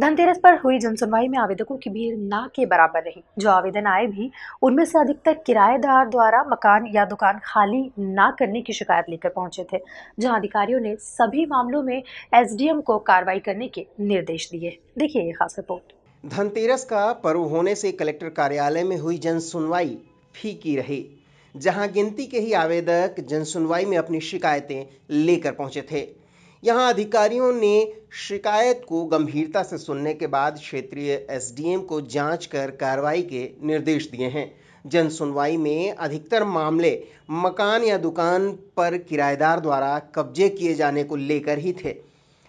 धनतेरस पर हुई जनसुनवाई में आवेदकों की भीड़ ना के बराबर रही जो आवेदन आए भी उनमें से अधिकतर किराएदार द्वारा मकान या दुकान खाली ना करने की शिकायत लेकर पहुंचे थे जहां अधिकारियों ने सभी मामलों में एसडीएम को कार्रवाई करने के निर्देश दिए देखिए ये खास रिपोर्ट धनतेरस का पर्व होने से कलेक्टर कार्यालय में हुई जनसुनवाई फीकी रही जहां गिनती के ही आवेदक जनसुनवाई में अपनी शिकायतें लेकर पहुंचे थे यहां अधिकारियों ने शिकायत को गंभीरता से सुनने के बाद क्षेत्रीय एसडीएम को जांच कर कार्रवाई के निर्देश दिए हैं जन सुनवाई में अधिकतर मामले मकान या दुकान पर किराएदार द्वारा कब्जे किए जाने को लेकर ही थे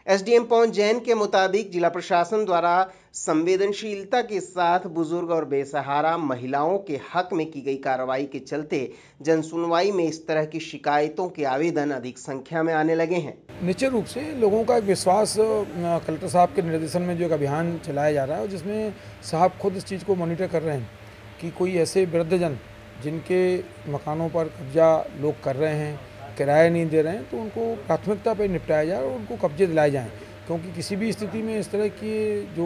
एसडीएम पौन जैन के मुताबिक जिला प्रशासन द्वारा संवेदनशीलता के साथ बुजुर्ग और बेसहारा महिलाओं के हक में की गई कार्रवाई के चलते जन सुनवाई में इस तरह की शिकायतों के आवेदन अधिक संख्या में आने लगे हैं निश्चित रूप से लोगों का एक विश्वास कलेक्टर साहब के निर्देशन में जो एक अभियान चलाया जा रहा है जिसमें साहब खुद इस चीज़ को मॉनिटर कर रहे हैं कि कोई ऐसे वृद्धजन जिनके मकानों पर कब्जा लोग कर रहे हैं किराया नहीं दे रहे हैं तो उनको प्राथमिकता पर निपटाया जाए और उनको कब्जे दिलाए जाएँ क्योंकि किसी भी स्थिति में इस तरह की जो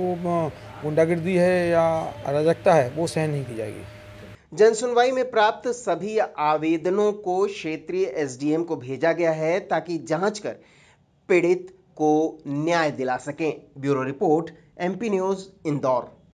गुंडागिर्दी है या अराजकता है वो सहन नहीं की जाएगी जनसुनवाई में प्राप्त सभी आवेदनों को क्षेत्रीय एसडीएम को भेजा गया है ताकि जांच कर पीड़ित को न्याय दिला सकें bureau report MP news Indore